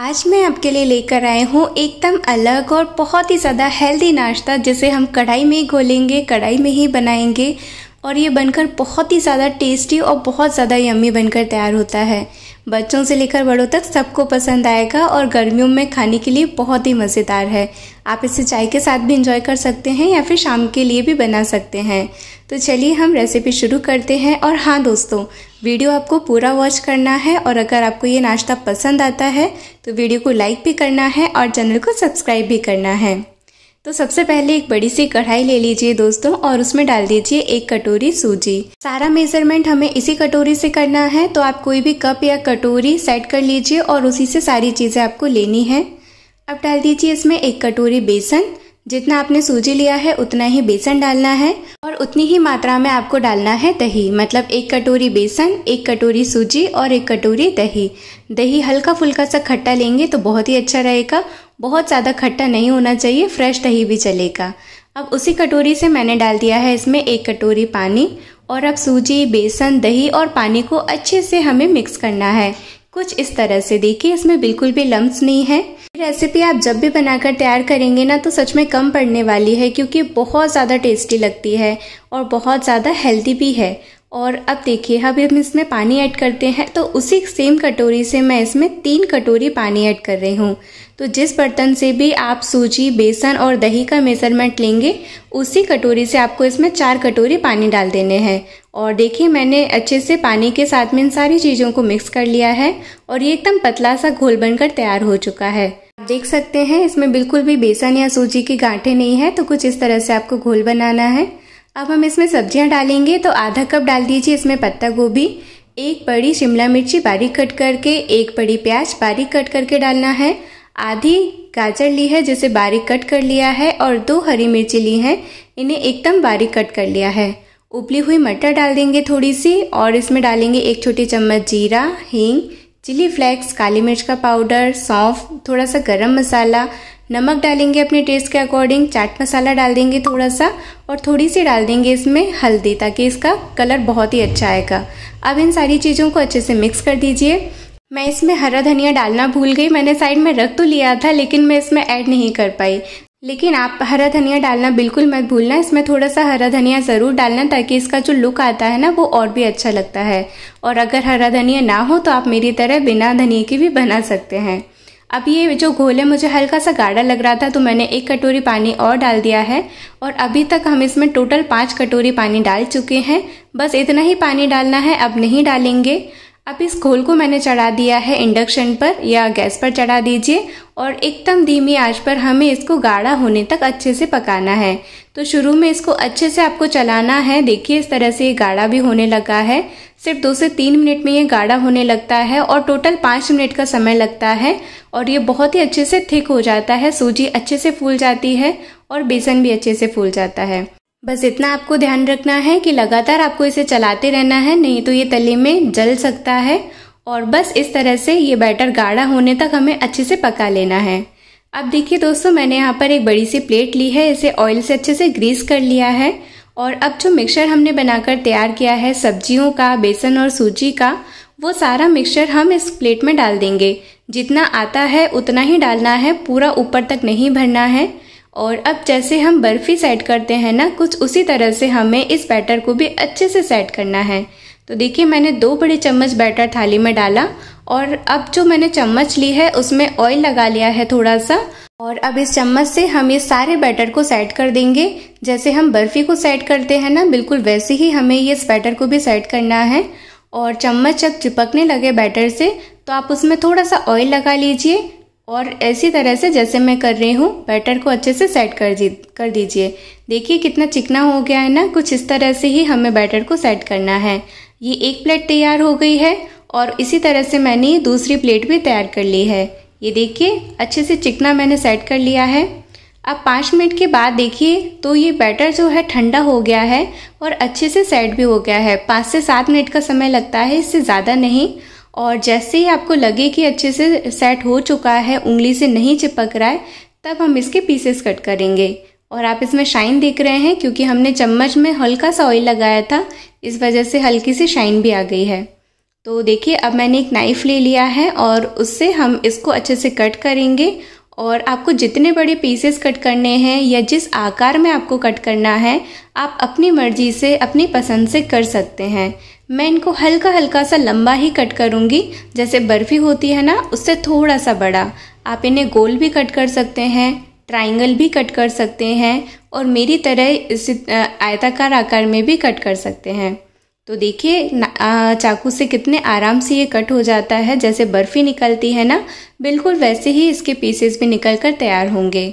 आज मैं आपके लिए लेकर आए हूँ एकदम अलग और बहुत ही ज़्यादा हेल्दी नाश्ता जिसे हम कढ़ाई में ही घोलेंगे कढ़ाई में ही बनाएंगे और ये बनकर बहुत ही ज़्यादा टेस्टी और बहुत ज़्यादा यम्मी बनकर तैयार होता है बच्चों से लेकर बड़ों तक सबको पसंद आएगा और गर्मियों में खाने के लिए बहुत ही मज़ेदार है आप इसे चाय के साथ भी इंजॉय कर सकते हैं या फिर शाम के लिए भी बना सकते हैं तो चलिए हम रेसिपी शुरू करते हैं और हाँ दोस्तों वीडियो आपको पूरा वॉच करना है और अगर आपको ये नाश्ता पसंद आता है तो वीडियो को लाइक भी करना है और चैनल को सब्सक्राइब भी करना है तो सबसे पहले एक बड़ी सी कढ़ाई ले लीजिए दोस्तों और उसमें डाल दीजिए एक कटोरी सूजी सारा मेजरमेंट हमें इसी कटोरी से करना है तो आप कोई भी कप या कटोरी सेट कर लीजिए और उसी से सारी चीज़ें आपको लेनी है अब डाल दीजिए इसमें एक कटोरी बेसन जितना आपने सूजी लिया है उतना ही बेसन डालना है और उतनी ही मात्रा में आपको डालना है दही मतलब एक कटोरी बेसन एक कटोरी सूजी और एक कटोरी दही दही हल्का फुल्का सा खट्टा लेंगे तो बहुत ही अच्छा रहेगा बहुत ज़्यादा खट्टा नहीं होना चाहिए फ्रेश दही भी चलेगा अब उसी कटोरी से मैंने डाल दिया है इसमें एक कटोरी पानी और अब सूजी बेसन दही और पानी को अच्छे से हमें मिक्स करना है कुछ इस तरह से देखिए इसमें बिल्कुल भी लम्ब नहीं है रेसिपी आप जब भी बनाकर तैयार करेंगे ना तो सच में कम पड़ने वाली है क्योंकि बहुत ज़्यादा टेस्टी लगती है और बहुत ज़्यादा हेल्दी भी है और अब देखिए अभी हम इसमें पानी ऐड करते हैं तो उसी सेम कटोरी से मैं इसमें तीन कटोरी पानी ऐड कर रही हूँ तो जिस बर्तन से भी आप सूजी बेसन और दही का मेज़रमेंट लेंगे उसी कटोरी से आपको इसमें चार कटोरी पानी डाल देने हैं और देखिए मैंने अच्छे से पानी के साथ में इन सारी चीज़ों को मिक्स कर लिया है और ये एकदम पतला सा घोल बनकर तैयार हो चुका है आप देख सकते हैं इसमें बिल्कुल भी बेसन या सूजी की गांठे नहीं है तो कुछ इस तरह से आपको घोल बनाना है अब हम इसमें सब्जियां डालेंगे तो आधा कप डाल दीजिए इसमें पत्ता गोभी एक बड़ी शिमला मिर्ची बारीक कट करके एक बड़ी प्याज बारीक कट करके डालना है आधी गाजर ली है जिसे बारीक कट कर लिया है और दो हरी मिर्ची ली हैं इन्हें एकदम बारीक कट कर लिया है उबली हुई मटर डाल देंगे थोड़ी सी और इसमें डालेंगे एक छोटी चम्मच जीरा हींग चिली फ्लेक्स काली मिर्च का पाउडर सौंफ थोड़ा सा गरम मसाला नमक डालेंगे अपने टेस्ट के अकॉर्डिंग चाट मसाला डाल देंगे थोड़ा सा और थोड़ी सी डाल देंगे इसमें हल्दी ताकि इसका कलर बहुत ही अच्छा आएगा अब इन सारी चीज़ों को अच्छे से मिक्स कर दीजिए मैं इसमें हरा धनिया डालना भूल गई मैंने साइड में रख तो लिया था लेकिन मैं इसमें ऐड नहीं कर पाई लेकिन आप हरा धनिया डालना बिल्कुल मत भूलना इसमें थोड़ा सा हरा धनिया ज़रूर डालना ताकि इसका जो लुक आता है ना वो और भी अच्छा लगता है और अगर हरा धनिया ना हो तो आप मेरी तरह बिना धनिया के भी बना सकते हैं अब ये जो घोल है मुझे हल्का सा गाढ़ा लग रहा था तो मैंने एक कटोरी पानी और डाल दिया है और अभी तक हम इसमें टोटल पाँच कटोरी पानी डाल चुके हैं बस इतना ही पानी डालना है अब नहीं डालेंगे अब इस घोल को मैंने चढ़ा दिया है इंडक्शन पर या गैस पर चढ़ा दीजिए और एकदम धीमी आंच पर हमें इसको गाढ़ा होने तक अच्छे से पकाना है तो शुरू में इसको अच्छे से आपको चलाना है देखिए इस तरह से ये गाढ़ा भी होने लगा है सिर्फ दो से तीन मिनट में ये गाढ़ा होने लगता है और टोटल पाँच मिनट का समय लगता है और ये बहुत ही अच्छे से थिक हो जाता है सूजी अच्छे से फूल जाती है और बेसन भी अच्छे से फूल जाता है बस इतना आपको ध्यान रखना है कि लगातार आपको इसे चलाते रहना है नहीं तो ये तले में जल सकता है और बस इस तरह से ये बैटर गाढ़ा होने तक हमें अच्छे से पका लेना है अब देखिए दोस्तों मैंने यहाँ पर एक बड़ी सी प्लेट ली है इसे ऑयल से अच्छे से ग्रीस कर लिया है और अब जो मिक्सचर हमने बनाकर तैयार किया है सब्जियों का बेसन और सूजी का वो सारा मिक्सचर हम इस प्लेट में डाल देंगे जितना आता है उतना ही डालना है पूरा ऊपर तक नहीं भरना है और अब जैसे हम बर्फ़ी सेट करते हैं ना कुछ उसी तरह से हमें इस बैटर को भी अच्छे से सेट करना है तो देखिए मैंने दो बड़े चम्मच बैटर थाली में डाला और अब जो मैंने चम्मच ली है उसमें ऑयल लगा लिया है थोड़ा सा और अब इस चम्मच से हम ये सारे बैटर को सेट कर देंगे जैसे हम बर्फ़ी को सेट करते हैं ना बिल्कुल वैसे ही हमें ये इस बैटर को भी सेट करना है और चम्मच जब चिपकने लगे बैटर से तो आप उसमें थोड़ा सा ऑयल लगा लीजिए और इसी तरह से जैसे मैं कर रही हूँ बैटर को अच्छे से सेट कर जी कर दीजिए देखिए कितना चिकना हो गया है ना कुछ इस तरह से ही हमें बैटर को सेट करना है ये एक प्लेट तैयार हो गई है और इसी तरह से मैंने ये दूसरी प्लेट भी तैयार कर ली है ये देखिए अच्छे से चिकना मैंने सेट कर लिया है अब पाँच मिनट के बाद देखिए तो ये बैटर जो है ठंडा हो गया है और अच्छे से सेट भी हो गया है पाँच से सात मिनट का समय लगता है इससे ज़्यादा नहीं और जैसे ही आपको लगे कि अच्छे से सेट हो चुका है उंगली से नहीं चिपक रहा है तब हम इसके पीसेस कट करेंगे और आप इसमें शाइन देख रहे हैं क्योंकि हमने चम्मच में हल्का सा ऑयल लगाया था इस वजह से हल्की सी शाइन भी आ गई है तो देखिए अब मैंने एक नाइफ़ ले लिया है और उससे हम इसको अच्छे से कट करेंगे और आपको जितने बड़े पीसेस कट करने हैं या जिस आकार में आपको कट करना है आप अपनी मर्जी से अपनी पसंद से कर सकते हैं मैं इनको हल्का हल्का सा लंबा ही कट करूँगी जैसे बर्फ़ी होती है ना उससे थोड़ा सा बड़ा आप इन्हें गोल भी कट कर सकते हैं ट्राइंगल भी कट कर सकते हैं और मेरी तरह इस आयताकार आकार में भी कट कर सकते हैं तो देखिए चाकू से कितने आराम से ये कट हो जाता है जैसे बर्फ़ी निकलती है ना बिल्कुल वैसे ही इसके पीसेस भी निकल कर तैयार होंगे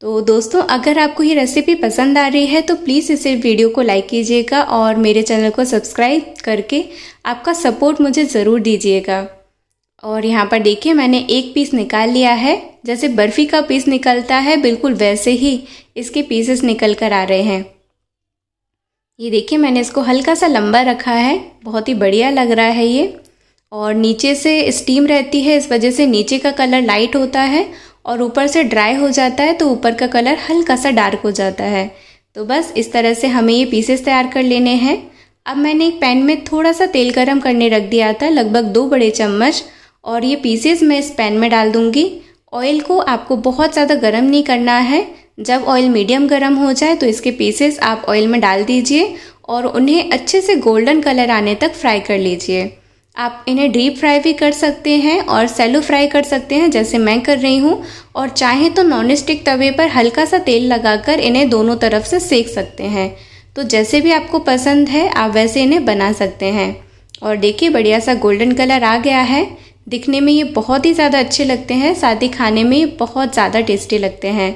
तो दोस्तों अगर आपको ये रेसिपी पसंद आ रही है तो प्लीज़ इसे वीडियो को लाइक कीजिएगा और मेरे चैनल को सब्सक्राइब करके आपका सपोर्ट मुझे ज़रूर दीजिएगा और यहाँ पर देखिए मैंने एक पीस निकाल लिया है जैसे बर्फ़ी का पीस निकलता है बिल्कुल वैसे ही इसके पीसेस निकल कर आ रहे हैं ये देखिए मैंने इसको हल्का सा लंबा रखा है बहुत ही बढ़िया लग रहा है ये और नीचे से स्टीम रहती है इस वजह से नीचे का कलर लाइट होता है और ऊपर से ड्राई हो जाता है तो ऊपर का कलर हल्का सा डार्क हो जाता है तो बस इस तरह से हमें ये पीसेस तैयार कर लेने हैं अब मैंने एक पैन में थोड़ा सा तेल गरम करने रख दिया था लगभग दो बड़े चम्मच और ये पीसेस मैं इस पैन में डाल दूँगी ऑयल को आपको बहुत ज़्यादा गर्म नहीं करना है जब ऑयल मीडियम गर्म हो जाए तो इसके पीसेस आप ऑयल में डाल दीजिए और उन्हें अच्छे से गोल्डन कलर आने तक फ्राई कर लीजिए आप इन्हें डीप फ्राई भी कर सकते हैं और सेलो फ्राई कर सकते हैं जैसे मैं कर रही हूँ और चाहे तो नॉन स्टिक तवे पर हल्का सा तेल लगाकर इन्हें दोनों तरफ से सेक सकते हैं तो जैसे भी आपको पसंद है आप वैसे इन्हें बना सकते हैं और देखिए बढ़िया सा गोल्डन कलर आ गया है दिखने में ये बहुत ही ज़्यादा अच्छे लगते हैं साथ ही खाने में बहुत ज़्यादा टेस्टी लगते हैं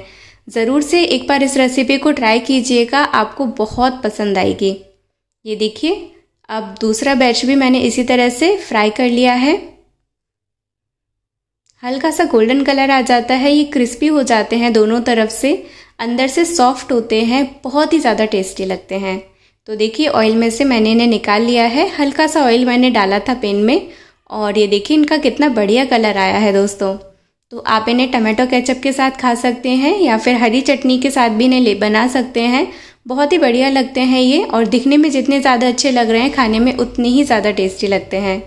ज़रूर से एक बार इस रेसिपी को ट्राई कीजिएगा आपको बहुत पसंद आएगी ये देखिए अब दूसरा बैच भी मैंने इसी तरह से फ्राई कर लिया है हल्का सा गोल्डन कलर आ जाता है ये क्रिस्पी हो जाते हैं दोनों तरफ से अंदर से सॉफ्ट होते हैं बहुत ही ज़्यादा टेस्टी लगते हैं तो देखिए ऑयल में से मैंने इन्हें निकाल लिया है हल्का सा ऑयल मैंने डाला था पेन में और ये देखिए इनका कितना बढ़िया कलर आया है दोस्तों तो आप इन्हें टमाटो केचप के साथ खा सकते हैं या फिर हरी चटनी के साथ भी इन्हें ले बना सकते हैं बहुत ही बढ़िया लगते हैं ये और दिखने में जितने ज़्यादा अच्छे लग रहे हैं खाने में उतने ही ज़्यादा टेस्टी लगते हैं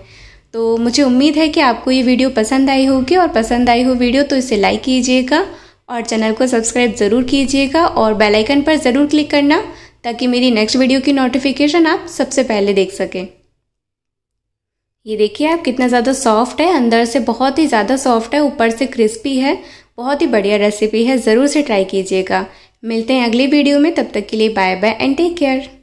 तो मुझे उम्मीद है कि आपको ये वीडियो पसंद आई होगी और पसंद आई हो वीडियो तो इसे लाइक कीजिएगा और चैनल को सब्सक्राइब ज़रूर कीजिएगा और बेल आइकन पर ज़रूर क्लिक करना ताकि मेरी नेक्स्ट वीडियो की नोटिफिकेशन आप सबसे पहले देख सकें ये देखिए आप कितना ज़्यादा सॉफ्ट है अंदर से बहुत ही ज़्यादा सॉफ्ट है ऊपर से क्रिस्पी है बहुत ही बढ़िया रेसिपी है ज़रूर से ट्राई कीजिएगा मिलते हैं अगले वीडियो में तब तक के लिए bye bye and take care